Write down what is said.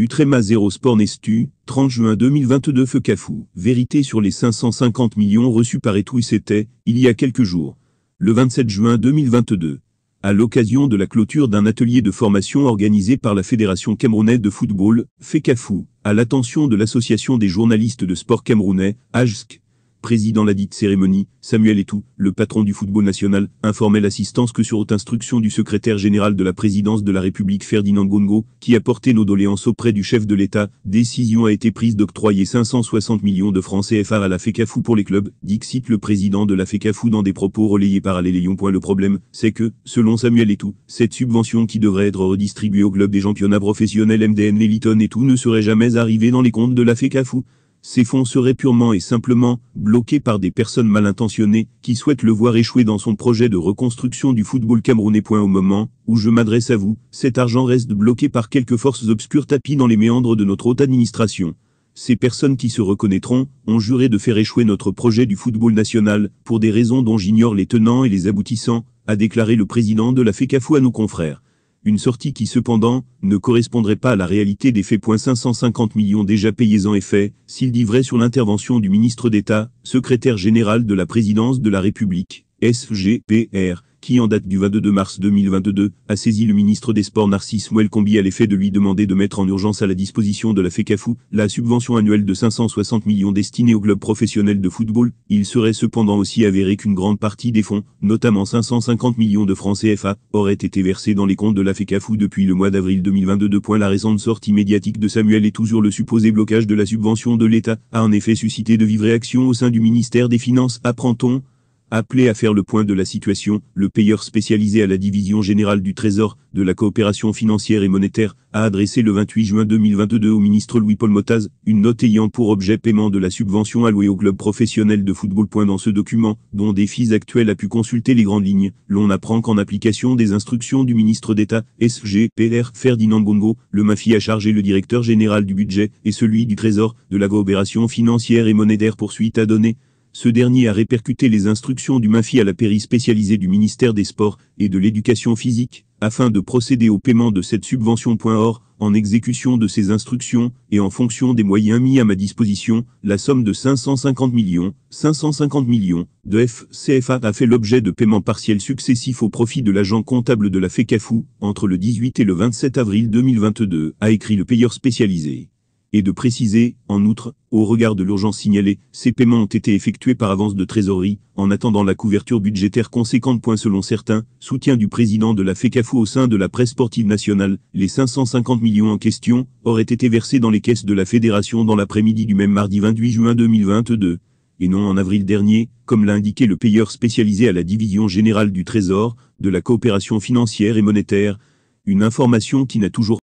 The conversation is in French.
Utrema Zero Sport Nestu, 30 juin 2022 Feu Vérité sur les 550 millions reçus par Etouille c'était, il y a quelques jours, le 27 juin 2022, à l'occasion de la clôture d'un atelier de formation organisé par la Fédération Camerounaise de Football, FECAFou, à l'attention de l'Association des journalistes de sport camerounais, AJSC, président la dite cérémonie, Samuel Etou, le patron du football national, informait l'assistance que sur haute instruction du secrétaire général de la présidence de la République Ferdinand Gongo, qui a porté nos doléances auprès du chef de l'État, décision a été prise d'octroyer 560 millions de francs CFA à la FECAFU pour les clubs, cite le président de la FECAFU dans des propos relayés par Allé Le problème, c'est que, selon Samuel Etou, cette subvention qui devrait être redistribuée aux clubs des championnats professionnels MDN Eliton et tout ne serait jamais arrivée dans les comptes de la FECAFU ces fonds seraient purement et simplement bloqués par des personnes mal intentionnées qui souhaitent le voir échouer dans son projet de reconstruction du football camerounais. Point au moment où je m'adresse à vous, cet argent reste bloqué par quelques forces obscures tapis dans les méandres de notre haute administration. Ces personnes qui se reconnaîtront ont juré de faire échouer notre projet du football national pour des raisons dont j'ignore les tenants et les aboutissants, a déclaré le président de la FECAFO à nos confrères une sortie qui cependant ne correspondrait pas à la réalité des faits. 550 millions déjà payés en effet, s'il vrai sur l'intervention du ministre d'État, secrétaire général de la présidence de la République, SGPR, qui en date du 22 mars 2022, a saisi le ministre des Sports Narcisse Combi à l'effet de lui demander de mettre en urgence à la disposition de la FECAFU la subvention annuelle de 560 millions destinée au club professionnel de football. Il serait cependant aussi avéré qu'une grande partie des fonds, notamment 550 millions de francs CFA, auraient été versés dans les comptes de la FECAFU depuis le mois d'avril 2022. Point la récente sortie médiatique de Samuel est toujours le supposé blocage de la subvention de l'État, a en effet suscité de vives réactions au sein du ministère des Finances, apprend-on, appelé à faire le point de la situation, le payeur spécialisé à la Division Générale du Trésor, de la Coopération Financière et Monétaire, a adressé le 28 juin 2022 au ministre Louis-Paul Motaz, une note ayant pour objet paiement de la subvention allouée au club professionnel de football. Dans ce document, dont des fils actuels a pu consulter les grandes lignes, l'on apprend qu'en application des instructions du ministre d'État, SGPR Ferdinand Bongo, le Mafi a chargé le directeur général du budget et celui du Trésor, de la Coopération Financière et Monétaire poursuite à donner, ce dernier a répercuté les instructions du MAFI à la péri spécialisée du ministère des Sports et de l'Éducation physique, afin de procéder au paiement de cette subvention. Or, en exécution de ces instructions et en fonction des moyens mis à ma disposition, la somme de 550 millions, 550 millions de FCFA a fait l'objet de paiements partiels successifs au profit de l'agent comptable de la FECAFU entre le 18 et le 27 avril 2022, a écrit le payeur spécialisé et de préciser, en outre, au regard de l'urgence signalée, ces paiements ont été effectués par avance de trésorerie, en attendant la couverture budgétaire conséquente. Point selon certains, soutien du président de la FECAFO au sein de la presse sportive nationale, les 550 millions en question auraient été versés dans les caisses de la fédération dans l'après-midi du même mardi 28 juin 2022 et non en avril dernier, comme l'a indiqué le payeur spécialisé à la Division Générale du Trésor, de la coopération financière et monétaire, une information qui n'a toujours